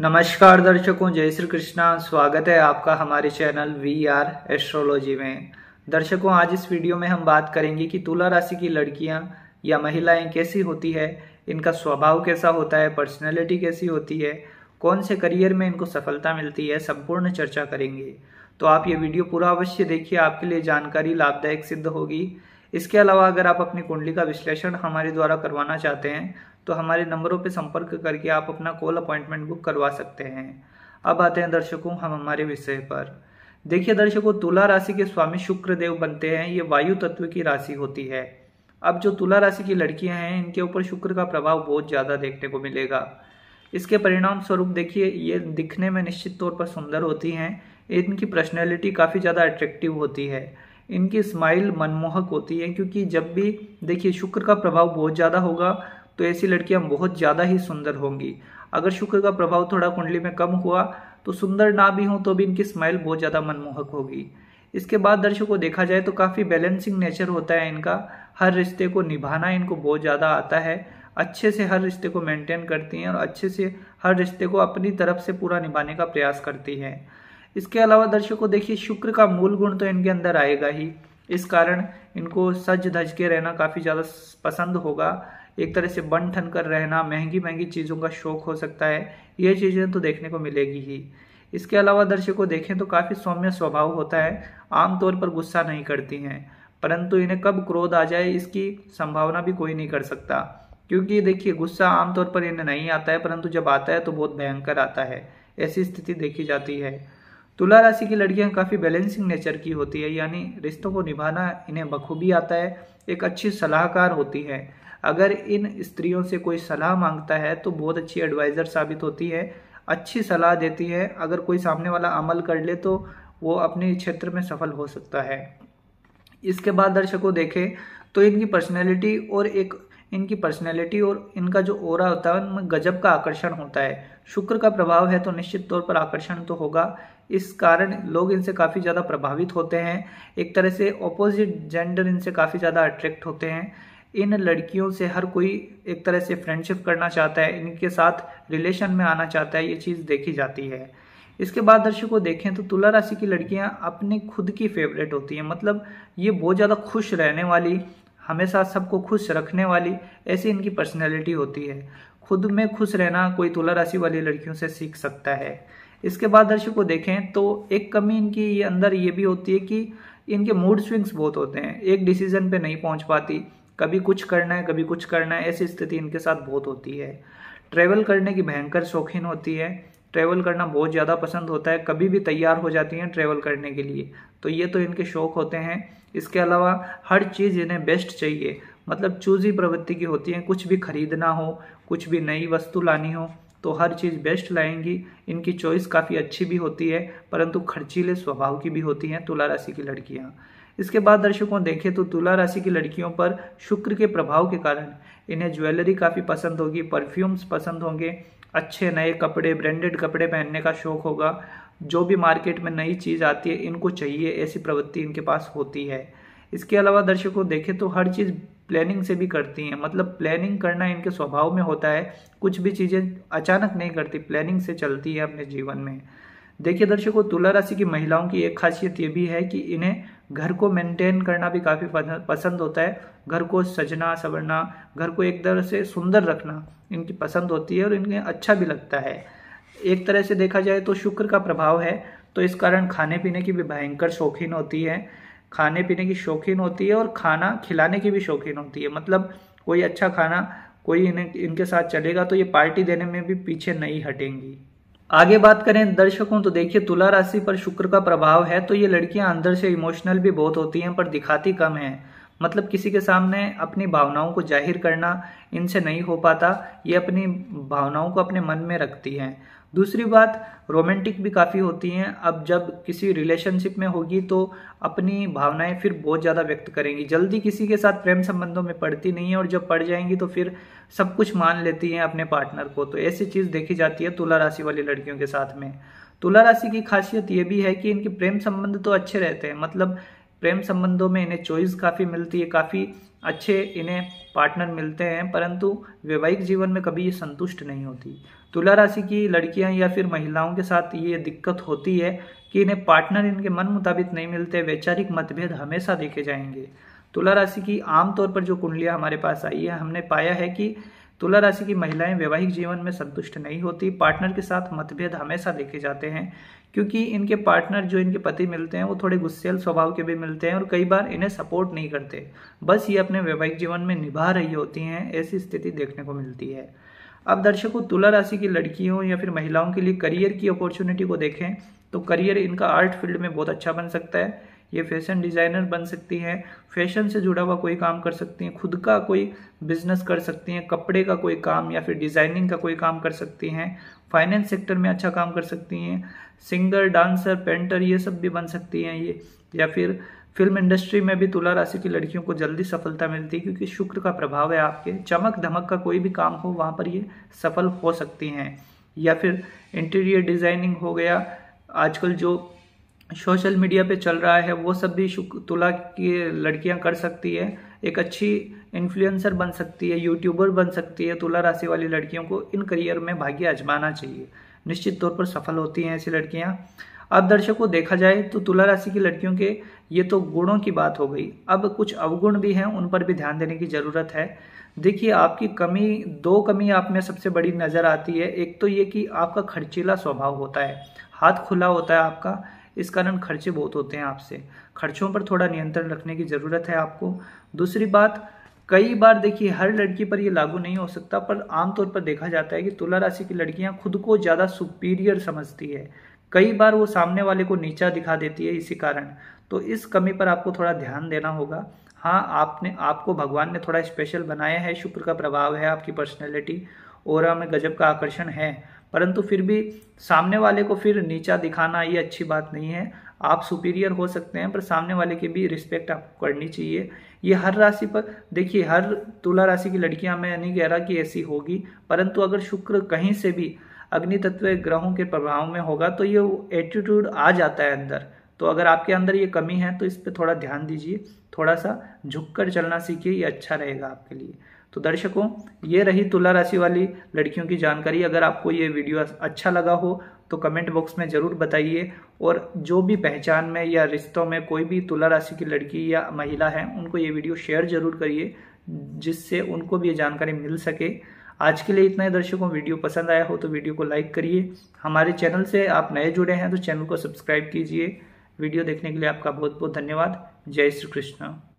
नमस्कार दर्शकों जय श्री कृष्णा स्वागत है आपका हमारे चैनल वी आर एस्ट्रोलॉजी में दर्शकों आज इस वीडियो में हम बात करेंगे कि तुला राशि की लड़कियां या महिलाएं कैसी होती है इनका स्वभाव कैसा होता है पर्सनैलिटी कैसी होती है कौन से करियर में इनको सफलता मिलती है संपूर्ण चर्चा करेंगे तो आप ये वीडियो पूरा अवश्य देखिए आपके लिए जानकारी लाभदायक सिद्ध होगी इसके अलावा अगर आप अपनी कुंडली का विश्लेषण हमारे द्वारा करवाना चाहते हैं तो हमारे नंबरों पर संपर्क करके आप अपना कॉल अपॉइंटमेंट बुक करवा सकते हैं अब आते हैं दर्शकों हम हमारे विषय पर देखिए दर्शकों तुला राशि के स्वामी शुक्रदेव बनते हैं ये वायु तत्व की राशि होती है अब जो तुला राशि की लड़कियां हैं इनके ऊपर शुक्र का प्रभाव बहुत ज़्यादा देखने को मिलेगा इसके परिणाम स्वरूप देखिए ये दिखने में निश्चित तौर पर सुंदर होती हैं इनकी पर्सनैलिटी काफ़ी ज़्यादा अट्रैक्टिव होती है इनकी स्माइल मनमोहक होती है क्योंकि जब भी देखिए शुक्र का प्रभाव बहुत ज़्यादा होगा तो ऐसी लड़कियां बहुत ज़्यादा ही सुंदर होंगी अगर शुक्र का प्रभाव थोड़ा कुंडली में कम हुआ तो सुंदर ना भी हो तो भी इनकी स्माइल बहुत ज़्यादा मनमोहक होगी इसके बाद दर्शकों देखा जाए तो काफ़ी बैलेंसिंग नेचर होता है इनका हर रिश्ते को निभाना इनको बहुत ज़्यादा आता है अच्छे से हर रिश्ते को मेंटेन करती हैं और अच्छे से हर रिश्ते को अपनी तरफ से पूरा निभाने का प्रयास करती हैं इसके अलावा दर्शकों देखिए शुक्र का मूल गुण तो इनके अंदर आएगा ही इस कारण इनको सज धज के रहना काफ़ी ज़्यादा पसंद होगा एक तरह से बन ठन कर रहना महंगी महंगी चीज़ों का शौक हो सकता है ये चीज़ें तो देखने को मिलेगी ही इसके अलावा दर्शकों देखें तो काफ़ी सौम्य स्वभाव होता है आमतौर पर गुस्सा नहीं करती हैं परंतु इन्हें कब क्रोध आ जाए इसकी संभावना भी कोई नहीं कर सकता क्योंकि देखिए गुस्सा आमतौर पर इन्हें नहीं आता है परंतु जब आता है तो बहुत भयंकर आता है ऐसी स्थिति देखी जाती है तुला राशि की लड़कियां काफ़ी बैलेंसिंग नेचर की होती है यानी रिश्तों को निभाना इन्हें बखूबी आता है एक अच्छी सलाहकार होती है अगर इन स्त्रियों से कोई सलाह मांगता है तो बहुत अच्छी एडवाइज़र साबित होती है अच्छी सलाह देती है अगर कोई सामने वाला अमल कर ले तो वो अपने क्षेत्र में सफल हो सकता है इसके बाद दर्शकों देखें तो इनकी पर्सनैलिटी और एक इनकी पर्सनैलिटी और इनका जो ओरा होता है उनमें गजब का आकर्षण होता है शुक्र का प्रभाव है तो निश्चित तौर पर आकर्षण तो होगा इस कारण लोग इनसे काफ़ी ज़्यादा प्रभावित होते हैं एक तरह से ऑपोजिट जेंडर इनसे काफ़ी ज़्यादा अट्रैक्ट होते हैं इन लड़कियों से हर कोई एक तरह से फ्रेंडशिप करना चाहता है इनके साथ रिलेशन में आना चाहता है ये चीज़ देखी जाती है इसके बाद दर्शकों देखें तो तुला राशि की लड़कियां अपने खुद की फेवरेट होती हैं मतलब ये बहुत ज़्यादा खुश रहने वाली हमेशा सबको खुश रखने वाली ऐसी इनकी पर्सनैलिटी होती है खुद में खुश रहना कोई तुला राशि वाली लड़कियों से सीख सकता है इसके बाद दर्शकों देखें तो एक कमी इनकी ये अंदर ये भी होती है कि इनके मूड स्विंग्स बहुत होते हैं एक डिसीजन पे नहीं पहुंच पाती कभी कुछ करना है कभी कुछ करना है ऐसी स्थिति इनके साथ बहुत होती है ट्रैवल करने की भयंकर शौकीन होती है ट्रैवल करना बहुत ज़्यादा पसंद होता है कभी भी तैयार हो जाती हैं ट्रैवल करने के लिए तो ये तो इनके शौक होते हैं इसके अलावा हर चीज़ इन्हें बेस्ट चाहिए मतलब चूजी प्रवृत्ति की होती है कुछ भी खरीदना हो कुछ भी नई वस्तु लानी हो तो हर चीज़ बेस्ट लाएंगी इनकी चॉइस काफ़ी अच्छी भी होती है परंतु खर्चीले स्वभाव की भी होती हैं तुला राशि की लड़कियाँ इसके बाद दर्शकों देखें तो तुला राशि की लड़कियों पर शुक्र के प्रभाव के कारण इन्हें ज्वेलरी काफ़ी पसंद होगी परफ्यूम्स पसंद होंगे अच्छे नए कपड़े ब्रांडेड कपड़े पहनने का शौक होगा जो भी मार्केट में नई चीज़ आती है इनको चाहिए ऐसी प्रवृत्ति इनके पास होती है इसके अलावा दर्शकों देखें तो हर चीज़ प्लानिंग से भी करती हैं मतलब प्लानिंग करना इनके स्वभाव में होता है कुछ भी चीज़ें अचानक नहीं करती प्लानिंग से चलती है अपने जीवन में देखिए दर्शकों तुला राशि की महिलाओं की एक खासियत ये भी है कि इन्हें घर को मेंटेन करना भी काफ़ी पसंद होता है घर को सजना संवरना घर को एक तरह से सुंदर रखना इनकी पसंद होती है और इनके अच्छा भी लगता है एक तरह से देखा जाए तो शुक्र का प्रभाव है तो इस कारण खाने पीने की भी भयंकर शौकीन होती है खाने पीने की शौकीन होती है और खाना खिलाने की भी शौकीन होती है मतलब कोई अच्छा खाना कोई इन्हें इनके साथ चलेगा तो ये पार्टी देने में भी पीछे नहीं हटेंगी आगे बात करें दर्शकों तो देखिए तुला राशि पर शुक्र का प्रभाव है तो ये लड़कियां अंदर से इमोशनल भी बहुत होती हैं पर दिखाती कम है मतलब किसी के सामने अपनी भावनाओं को जाहिर करना इनसे नहीं हो पाता ये अपनी भावनाओं को अपने मन में रखती हैं दूसरी बात रोमांटिक भी काफ़ी होती हैं अब जब किसी रिलेशनशिप में होगी तो अपनी भावनाएं फिर बहुत ज़्यादा व्यक्त करेंगी जल्दी किसी के साथ प्रेम संबंधों में पड़ती नहीं है और जब पड़ जाएंगी तो फिर सब कुछ मान लेती हैं अपने पार्टनर को तो ऐसी चीज़ देखी जाती है तुला राशि वाली लड़कियों के साथ में तुला राशि की खासियत ये भी है कि इनके प्रेम संबंध तो अच्छे रहते हैं मतलब प्रेम संबंधों में इन्हें चॉइस काफ़ी मिलती है काफ़ी अच्छे इन्हें पार्टनर मिलते हैं परंतु वैवाहिक जीवन में कभी ये संतुष्ट नहीं होती तुला राशि की लड़कियां या फिर महिलाओं के साथ ये दिक्कत होती है कि इन्हें पार्टनर इनके मन मुताबिक नहीं मिलते वैचारिक मतभेद हमेशा देखे जाएंगे तुला राशि की आमतौर पर जो कुंडलियाँ हमारे पास आई है हमने पाया है कि तुला राशि की महिलाएं वैवाहिक जीवन में संतुष्ट नहीं होती पार्टनर के साथ मतभेद हमेशा देखे जाते हैं क्योंकि इनके पार्टनर जो इनके पति मिलते हैं वो थोड़े गुस्सेल स्वभाव के भी मिलते हैं और कई बार इन्हें सपोर्ट नहीं करते बस ये अपने वैवाहिक जीवन में निभा रही होती हैं ऐसी स्थिति देखने को मिलती है अब दर्शकों तुला राशि की लड़कियों या फिर महिलाओं के लिए करियर की अपॉर्चुनिटी को देखें तो करियर इनका आर्ट फील्ड में बहुत अच्छा बन सकता है ये फैशन डिज़ाइनर बन सकती हैं फैशन से जुड़ा हुआ कोई काम कर सकती हैं खुद का कोई बिजनेस कर सकती हैं कपड़े का कोई काम या फिर डिज़ाइनिंग का कोई काम कर सकती हैं फाइनेंस सेक्टर में अच्छा काम कर सकती हैं सिंगर डांसर पेंटर ये सब भी बन सकती हैं ये या फिर फिल्म इंडस्ट्री में भी तुला राशि की लड़कियों को जल्दी सफलता मिलती है क्योंकि शुक्र का प्रभाव है आपके चमक धमक का कोई भी काम हो वहाँ पर ये सफल हो सकती हैं या फिर इंटीरियर डिज़ाइनिंग हो गया आजकल जो सोशल मीडिया पे चल रहा है वो सब भी तुला की लड़कियां कर सकती है एक अच्छी इन्फ्लुएंसर बन सकती है यूट्यूबर बन सकती है तुला राशि वाली लड़कियों को इन करियर में भाग्य आजमाना चाहिए निश्चित तौर पर सफल होती हैं ऐसी लड़कियां अब दर्शकों देखा जाए तो तुला राशि की लड़कियों के ये तो गुणों की बात हो गई अब कुछ अवगुण भी हैं उन पर भी ध्यान देने की ज़रूरत है देखिए आपकी कमी दो कमी आप में सबसे बड़ी नज़र आती है एक तो ये कि आपका खर्चीला स्वभाव होता है हाथ खुला होता है आपका इस कारण खर्चे बहुत होते हैं आपसे खर्चों पर थोड़ा नियंत्रण रखने की ज़रूरत है आपको दूसरी बात कई बार देखिए हर लड़की पर ये लागू नहीं हो सकता पर आमतौर पर देखा जाता है कि तुला राशि की लड़कियां खुद को ज़्यादा सुपीरियर समझती है कई बार वो सामने वाले को नीचा दिखा देती है इसी कारण तो इस कमी पर आपको थोड़ा ध्यान देना होगा हाँ आपने आपको भगवान ने थोड़ा स्पेशल बनाया है शुक्र का प्रभाव है आपकी पर्सनैलिटी और हमें गजब का आकर्षण है परंतु फिर भी सामने वाले को फिर नीचा दिखाना ये अच्छी बात नहीं है आप सुपीरियर हो सकते हैं पर सामने वाले की भी रिस्पेक्ट आपको करनी चाहिए ये हर राशि पर देखिए हर तुला राशि की लड़कियां मैं नहीं कह रहा कि ऐसी होगी परंतु अगर शुक्र कहीं से भी अग्नि तत्व ग्रहों के प्रभाव में होगा तो ये एटीट्यूड आ जाता है अंदर तो अगर आपके अंदर ये कमी है तो इस पर थोड़ा ध्यान दीजिए थोड़ा सा झुक कर चलना सीखिए ये अच्छा रहेगा आपके लिए तो दर्शकों ये रही तुला राशि वाली लड़कियों की जानकारी अगर आपको ये वीडियो अच्छा लगा हो तो कमेंट बॉक्स में ज़रूर बताइए और जो भी पहचान में या रिश्तों में कोई भी तुला राशि की लड़की या महिला है उनको ये वीडियो शेयर ज़रूर करिए जिससे उनको भी ये जानकारी मिल सके आज के लिए इतना ही दर्शकों वीडियो पसंद आया हो तो वीडियो को लाइक करिए हमारे चैनल से आप नए जुड़े हैं तो चैनल को सब्सक्राइब कीजिए वीडियो देखने के लिए आपका बहुत बहुत धन्यवाद जय श्री कृष्ण